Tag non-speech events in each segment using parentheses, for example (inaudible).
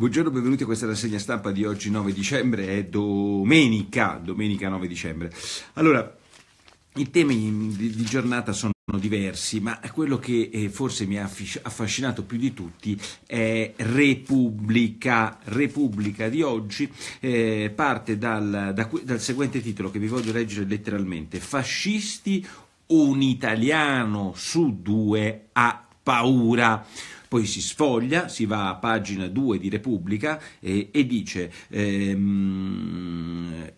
Buongiorno, benvenuti a questa rassegna stampa di oggi 9 dicembre, è domenica, domenica 9 dicembre. Allora, i temi di, di giornata sono diversi, ma quello che eh, forse mi ha affascinato più di tutti è Repubblica. Repubblica di oggi eh, parte dal, da, dal seguente titolo che vi voglio leggere letteralmente. Fascisti, un italiano su due ha paura. Poi si sfoglia, si va a pagina 2 di Repubblica e, eh, e dice... Ehm,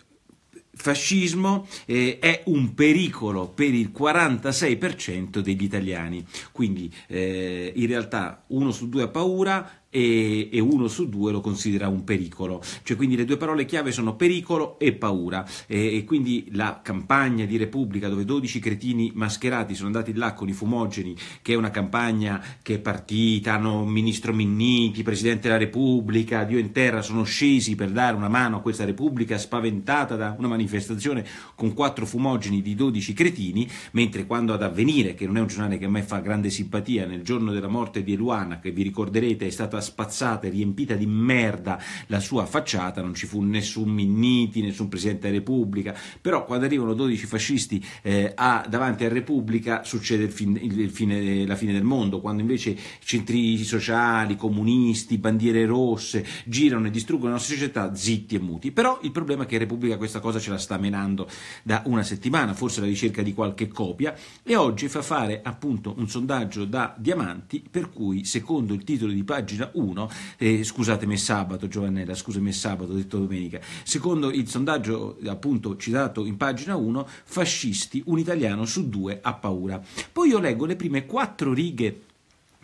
fascismo eh, è un pericolo per il 46% degli italiani, quindi eh, in realtà uno su due ha paura, e, e, uno su due lo considera un pericolo. Cioè, quindi le due parole chiave sono pericolo e paura. E, e quindi la campagna di Repubblica, dove 12 cretini mascherati sono andati là con i fumogeni, che è una campagna che è partita, hanno ministro Minniti, presidente della Repubblica, Dio in terra, sono scesi per dare una mano a questa Repubblica spaventata da una manifestazione con quattro fumogeni di 12 cretini, mentre quando ad avvenire, che non è un giornale che a me fa grande simpatia, nel giorno della morte di Eluana, che vi ricorderete è stata spazzata e riempita di merda la sua facciata, non ci fu nessun Minniti, nessun Presidente della Repubblica, però quando arrivano 12 fascisti eh, a, davanti a Repubblica succede il fin, il fine, eh, la fine del mondo, quando invece centri sociali, comunisti, bandiere rosse girano e distruggono la nostra società zitti e muti, però il problema è che Repubblica questa cosa ce la sta menando da una settimana, forse alla ricerca di qualche copia e oggi fa fare appunto un sondaggio da diamanti per cui secondo il titolo di pagina 1, eh, scusatemi sabato Giovannella, scusami sabato, ho detto domenica, secondo il sondaggio appunto citato in pagina 1, fascisti, un italiano su due ha paura. Poi io leggo le prime quattro righe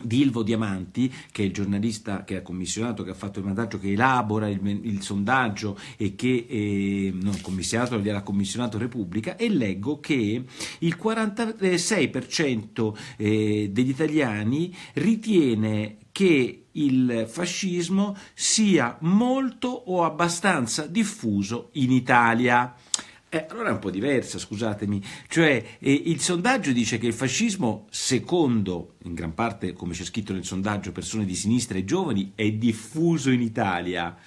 di Ilvo Diamanti, che è il giornalista che ha commissionato, che ha fatto il mandaggio, che elabora il, il sondaggio e che eh, non commissionato, gliel'ha commissionato Repubblica, e leggo che il 46% eh, degli italiani ritiene che il fascismo sia molto o abbastanza diffuso in Italia. Eh, allora è un po' diversa, scusatemi. Cioè, eh, il sondaggio dice che il fascismo, secondo, in gran parte, come c'è scritto nel sondaggio, persone di sinistra e giovani, è diffuso in Italia.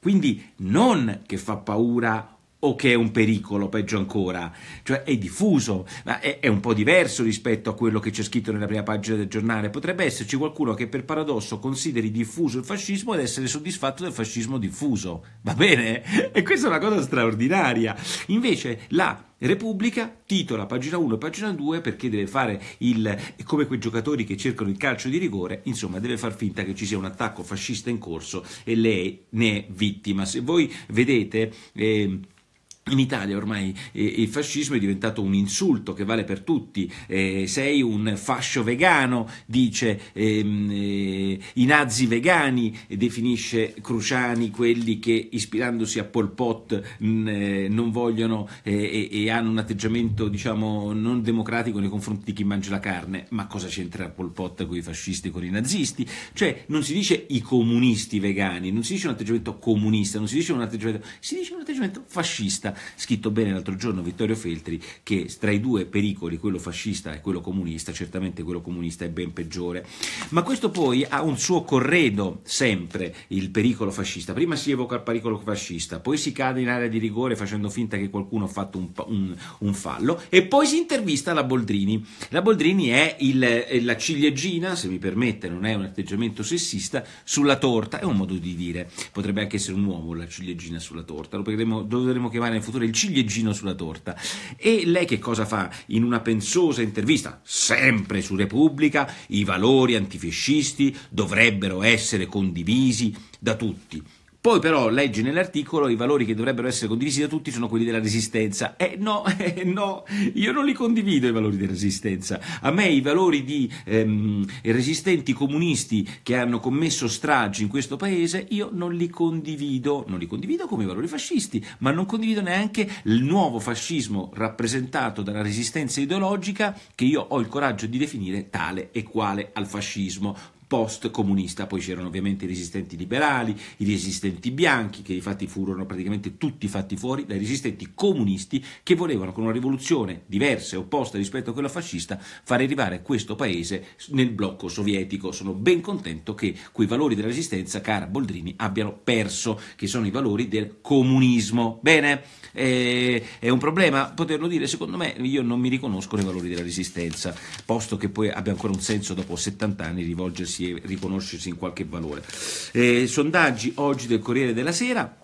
Quindi non che fa paura o che è un pericolo, peggio ancora, cioè è diffuso, ma è, è, un po' diverso rispetto a quello che c'è scritto nella prima pagina del giornale. Potrebbe esserci qualcuno che per paradosso consideri diffuso il fascismo ed essere soddisfatto del fascismo diffuso, va bene? (laughs) E questa è una cosa straordinaria. Invece la Repubblica titola pagina 1 e pagina 2 perché deve fare il come quei giocatori che cercano il calcio di rigore, insomma, deve far finta che ci sia un attacco fascista in corso e lei ne è vittima. Se voi vedete eh, in Italia ormai eh, il fascismo è diventato un insulto che vale per tutti, eh, sei un fascio vegano, dice ehm, eh, i nazi vegani, definisce Cruciani quelli che ispirandosi a Pol Pot mh, eh, non vogliono eh, e, e, hanno un atteggiamento diciamo, non democratico nei confronti di chi mangia la carne, ma cosa c'entra Pol Pot con i fascisti e con i nazisti? Cioè non si dice i comunisti vegani, non si dice un atteggiamento comunista, non si dice un atteggiamento, si dice un atteggiamento fascista fascista, scritto bene l'altro giorno Vittorio Feltri, che tra i due pericoli, quello fascista e quello comunista, certamente quello comunista è ben peggiore. Ma questo poi ha un suo corredo sempre, il pericolo fascista. Prima si evoca il pericolo fascista, poi si cade in area di rigore facendo finta che qualcuno ha fatto un, un, un fallo e poi si intervista la Boldrini. La Boldrini è, il, eh, la ciliegina, se mi permette, non è un atteggiamento sessista, sulla torta, è un modo di dire, potrebbe anche essere un uomo la ciliegina sulla torta, lo dovremmo chiamare in futuro il ciliegino sulla torta. E lei che cosa fa? In una pensosa intervista, sempre su Repubblica, i valori antifascisti dovrebbero essere condivisi da tutti. Poi però leggi nell'articolo i valori che dovrebbero essere condivisi da tutti sono quelli della resistenza. Eh no, (laughs) eh no, io non li condivido i valori della resistenza. A me i valori di ehm, resistenti comunisti che hanno commesso stragi in questo paese, io non li condivido. Non li condivido come i valori fascisti, ma non condivido neanche il nuovo fascismo rappresentato dalla resistenza ideologica che io ho il coraggio di definire tale e quale al fascismo post-comunista. Poi c'erano ovviamente i resistenti liberali, i resistenti bianchi, che infatti furono praticamente tutti fatti fuori, dai resistenti comunisti che volevano con una rivoluzione diversa e opposta rispetto a quella fascista far arrivare questo paese nel blocco sovietico. Sono ben contento che quei valori della resistenza, cara Boldrini, abbiano perso, che sono i valori del comunismo. Bene, eh, è un problema poterlo dire, secondo me io non mi riconosco nei valori della resistenza, posto che poi abbia ancora un senso dopo 70 anni rivolgersi riconoscersi in qualche valore. Eh, sondaggi oggi del Corriere della Sera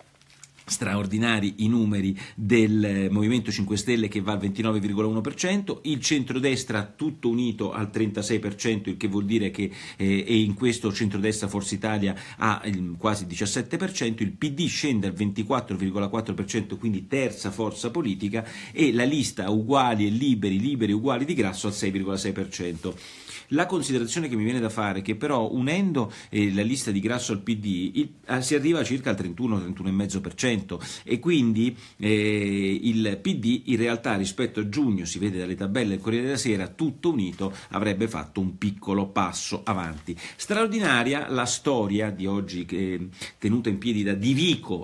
straordinari i numeri del eh, Movimento 5 Stelle che va al 29,1%, il centrodestra tutto unito al 36%, il che vuol dire che eh, e in questo centrodestra Forza Italia ha il, quasi 17%, il PD scende al 24,4%, quindi terza forza politica e la lista uguali e liberi, liberi uguali di grasso al 6,6%. La considerazione che mi viene da fare è che però unendo eh, la lista di grasso al PD il, ah, si arriva a circa al 31-31,5%, Benevento e quindi eh, il PD in realtà rispetto a giugno, si vede dalle tabelle del Corriere della Sera, tutto unito avrebbe fatto un piccolo passo avanti. Straordinaria la storia di oggi eh, tenuta in piedi da Di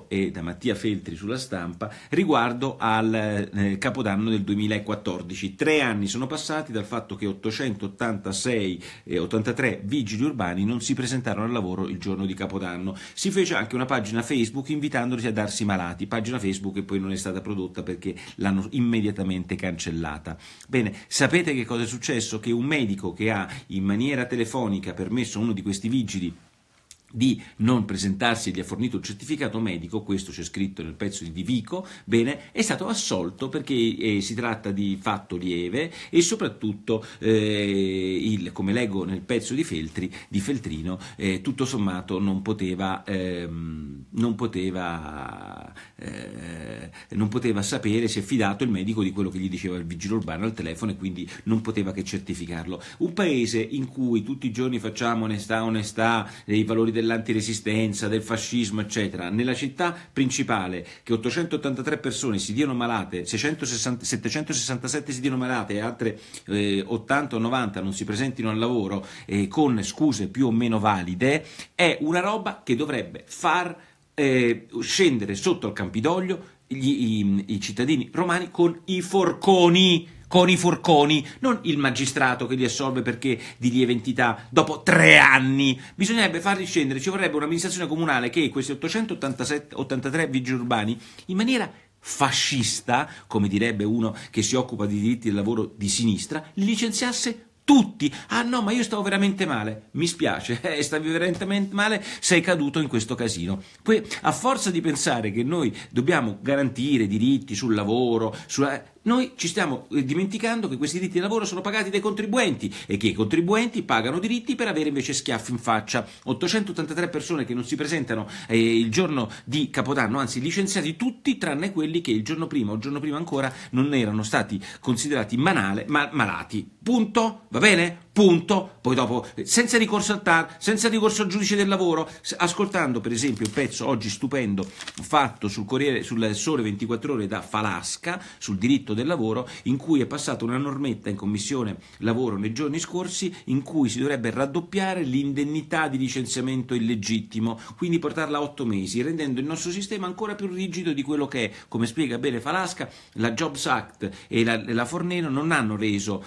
e da Mattia Feltri sulla stampa riguardo al eh, capodanno del 2014. Tre anni sono passati dal fatto che 886 e 83 vigili urbani non si presentarono al lavoro il giorno di Capodanno. Si fece anche una pagina Facebook invitandosi a darsi farsi malati, pagina Facebook che poi non è stata prodotta perché l'hanno immediatamente cancellata. Bene, sapete che cosa è successo? Che un medico che ha in maniera telefonica permesso a uno di questi vigili di non presentarsi e gli ha fornito il certificato medico, questo c'è scritto nel pezzo di Divico, bene, è stato assolto perché eh, si tratta di fatto lieve e soprattutto, eh, il, come leggo nel pezzo di, Feltri, di Feltrino, eh, tutto sommato non poteva, ehm, non, poteva, eh, non poteva sapere, se è fidato il medico di quello che gli diceva il vigile urbano al telefono e quindi non poteva che certificarlo. Un paese in cui tutti i giorni facciamo onestà, onestà, i valori della dell'antiresistenza, del fascismo, eccetera, nella città principale che 883 persone si diano malate, 660, 767 si diano malate e altre eh, 80 o 90 non si presentino al lavoro eh, con scuse più o meno valide, è una roba che dovrebbe far eh, scendere sotto al Campidoglio gli, i, i cittadini romani con i forconi con i furconi, non il magistrato che li assolve perché di lieve entità dopo tre anni. Bisognerebbe farli scendere, ci vorrebbe un'amministrazione comunale che questi 883 vigili urbani in maniera fascista, come direbbe uno che si occupa di diritti del lavoro di sinistra, li licenziasse tutti. Ah no, ma io stavo veramente male. Mi spiace, (laughs) eh, stavi veramente male, sei caduto in questo casino. Poi, a forza di pensare che noi dobbiamo garantire diritti sul lavoro, sulla noi ci stiamo eh, dimenticando che questi diritti di lavoro sono pagati dai contribuenti e che i contribuenti pagano diritti per avere invece schiaffi in faccia. 883 persone che non si presentano eh, il giorno di Capodanno, anzi licenziati tutti tranne quelli che il giorno prima o il giorno prima ancora non erano stati considerati manale, ma malati. Punto? Va bene? Punto, poi dopo, senza ricorso al TAR, senza ricorso al giudice del lavoro, ascoltando per esempio il pezzo oggi stupendo fatto sul, Corriere, sul Sole 24 Ore da Falasca sul diritto del lavoro, in cui è passata una normetta in commissione lavoro nei giorni scorsi, in cui si dovrebbe raddoppiare l'indennità di licenziamento illegittimo, quindi portarla a 8 mesi, rendendo il nostro sistema ancora più rigido di quello che è. Come spiega bene Falasca, la Jobs Act e la, la Fornero non hanno reso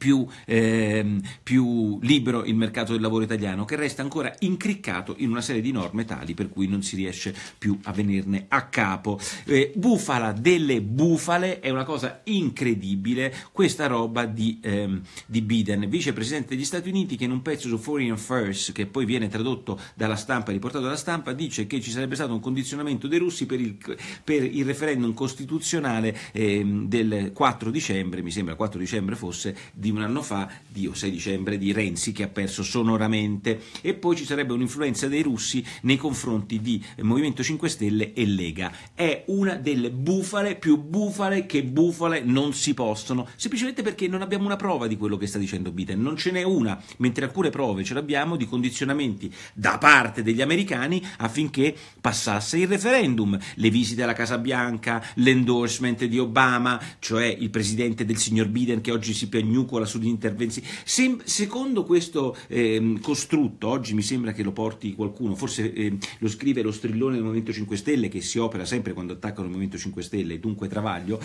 più, ehm, più, libero il mercato del lavoro italiano, che resta ancora incriccato in una serie di norme tali per cui non si riesce più a venirne a capo. Eh, bufala delle bufale è una cosa incredibile, questa roba di, ehm, di Biden, vicepresidente degli Stati Uniti, che in un pezzo su Foreign Affairs, che poi viene tradotto dalla stampa, riportato dalla stampa, dice che ci sarebbe stato un condizionamento dei russi per il, per il referendum costituzionale ehm, del 4 dicembre, mi sembra 4 dicembre fosse, di di un anno fa, di 6 dicembre, di Renzi che ha perso sonoramente e poi ci sarebbe un'influenza dei russi nei confronti di Movimento 5 Stelle e Lega. È una delle bufale più bufale che bufale non si possono, semplicemente perché non abbiamo una prova di quello che sta dicendo Biden, non ce n'è una, mentre alcune prove ce l'abbiamo di condizionamenti da parte degli americani affinché passasse il referendum, le visite alla Casa Bianca, l'endorsement di Obama, cioè il presidente del signor Biden che oggi si piagnucola regola sugli interventi. Se, secondo questo eh, costrutto, oggi mi sembra che lo porti qualcuno, forse eh, lo scrive lo strillone del Movimento 5 Stelle che si opera sempre quando attaccano il Movimento 5 Stelle, dunque Travaglio,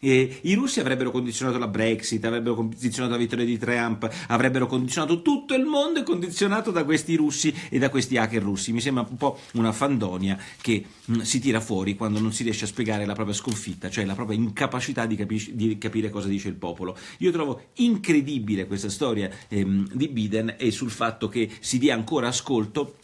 eh, i russi avrebbero condizionato la Brexit, avrebbero condizionato la vittoria di Trump, avrebbero condizionato tutto il mondo è condizionato da questi russi e da questi hacker russi. Mi sembra un po' una fandonia che mh, mm, si tira fuori quando non si riesce a spiegare la propria sconfitta, cioè la propria incapacità di, capi di capire cosa dice il popolo. Io trovo in incredibile questa storia ehm, di Biden e sul fatto che si dia ancora ascolto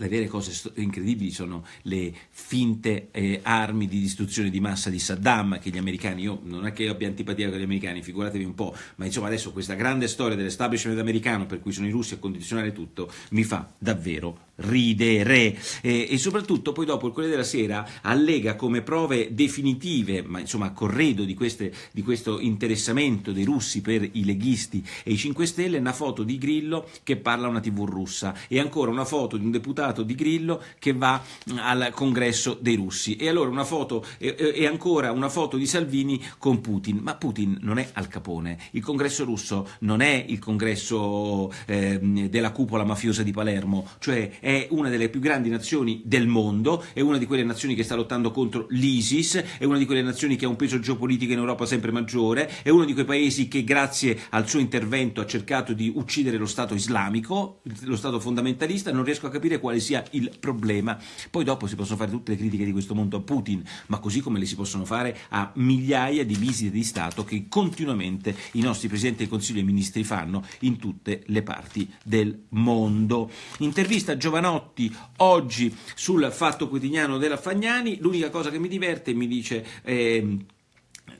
le vere cose incredibili sono le finte eh, armi di distruzione di massa di Saddam che gli americani, io non è che io abbia antipatia con gli americani, figuratevi un po', ma insomma adesso questa grande storia dell'establishment americano per cui sono i russi a condizionare tutto mi fa davvero ridere e, e soprattutto poi dopo il Corriere della Sera allega come prove definitive, ma insomma a corredo di, queste, di questo interessamento dei russi per i leghisti e i 5 Stelle, una foto di Grillo che parla a una tv russa e ancora una foto di un deputato deputato di Grillo che va mm, al congresso dei russi. E allora una foto, e, e ancora una foto di Salvini con Putin. Ma Putin non è al capone. Il congresso russo non è il congresso eh, della cupola mafiosa di Palermo, cioè è una delle più grandi nazioni del mondo, è una di quelle nazioni che sta lottando contro l'ISIS, è una di quelle nazioni che ha un peso geopolitico in Europa sempre maggiore, è uno di quei paesi che grazie al suo intervento ha cercato di uccidere lo Stato islamico, lo Stato fondamentalista, non riesco a capire quale quale sia il problema. Poi dopo si possono fare tutte le critiche di questo mondo a Putin, ma così come le si possono fare a migliaia di visite di Stato che continuamente i nostri Presidenti del Consiglio e Ministri fanno in tutte le parti del mondo. Intervista a Giovanotti oggi sul Fatto Quotidiano della Fagnani, l'unica cosa che mi diverte mi dice... Eh,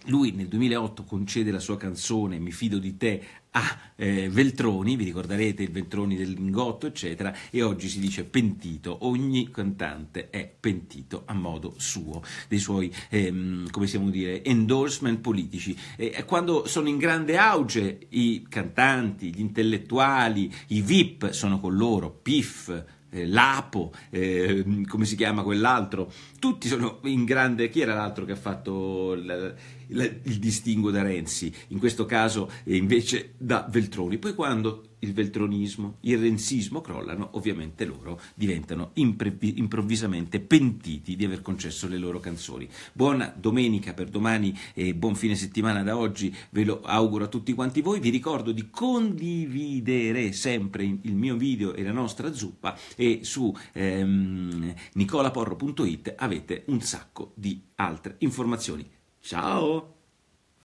lui nel 2008 concede la sua canzone Mi fido di te a eh, Veltroni, vi ricorderete il Veltroni del Lingotto, eccetera, e oggi si dice pentito, ogni cantante è pentito a modo suo, dei suoi, ehm, come possiamo dire, endorsement politici. E quando sono in grande auge i cantanti, gli intellettuali, i VIP sono con loro, PIF, eh, Lapo, eh, come si chiama quell'altro, tutti sono in grande, chi era l'altro che ha fatto il, il distinguo da Renzi, in questo caso eh, invece da Veltroni. Poi quando il veltronismo, il renzismo crollano, ovviamente loro diventano improvvisamente pentiti di aver concesso le loro canzoni. Buona domenica per domani e buon fine settimana da oggi, ve lo auguro a tutti quanti voi, vi ricordo di condividere sempre il mio video e la nostra zuppa e su ehm, nicolaporro.it avete un sacco di altre informazioni. Ciao!